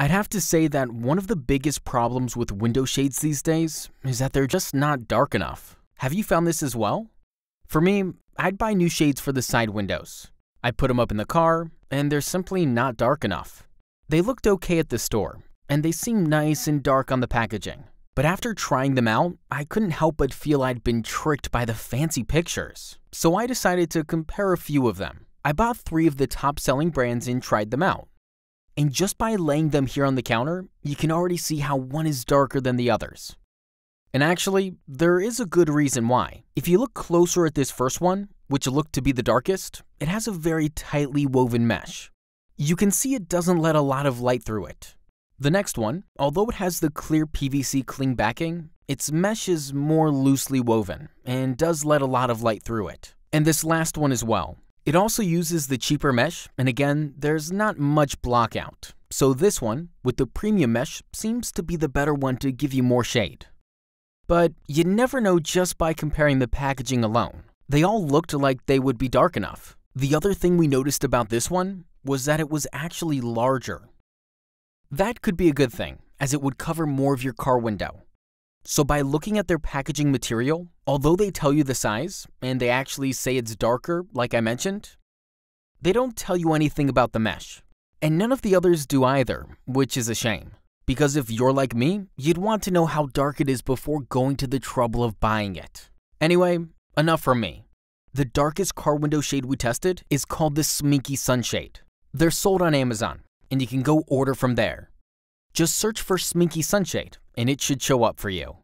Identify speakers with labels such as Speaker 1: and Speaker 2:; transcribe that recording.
Speaker 1: I'd have to say that one of the biggest problems with window shades these days is that they're just not dark enough. Have you found this as well? For me, I'd buy new shades for the side windows. I put them up in the car, and they're simply not dark enough. They looked okay at the store, and they seemed nice and dark on the packaging. But after trying them out, I couldn't help but feel I'd been tricked by the fancy pictures. So I decided to compare a few of them. I bought three of the top selling brands and tried them out. And just by laying them here on the counter, you can already see how one is darker than the others. And actually, there is a good reason why. If you look closer at this first one, which looked to be the darkest, it has a very tightly woven mesh. You can see it doesn't let a lot of light through it. The next one, although it has the clear PVC cling backing, its mesh is more loosely woven and does let a lot of light through it. And this last one as well, it also uses the cheaper mesh, and again, there's not much block out. So this one, with the premium mesh, seems to be the better one to give you more shade. But you never know just by comparing the packaging alone. They all looked like they would be dark enough. The other thing we noticed about this one was that it was actually larger. That could be a good thing, as it would cover more of your car window, so by looking at their packaging material, although they tell you the size, and they actually say it's darker, like I mentioned, they don't tell you anything about the mesh. And none of the others do either, which is a shame. Because if you're like me, you'd want to know how dark it is before going to the trouble of buying it. Anyway, enough from me. The darkest car window shade we tested is called the Sminky Sunshade. They're sold on Amazon, and you can go order from there. Just search for Sminky Sunshade, and it should show up for you.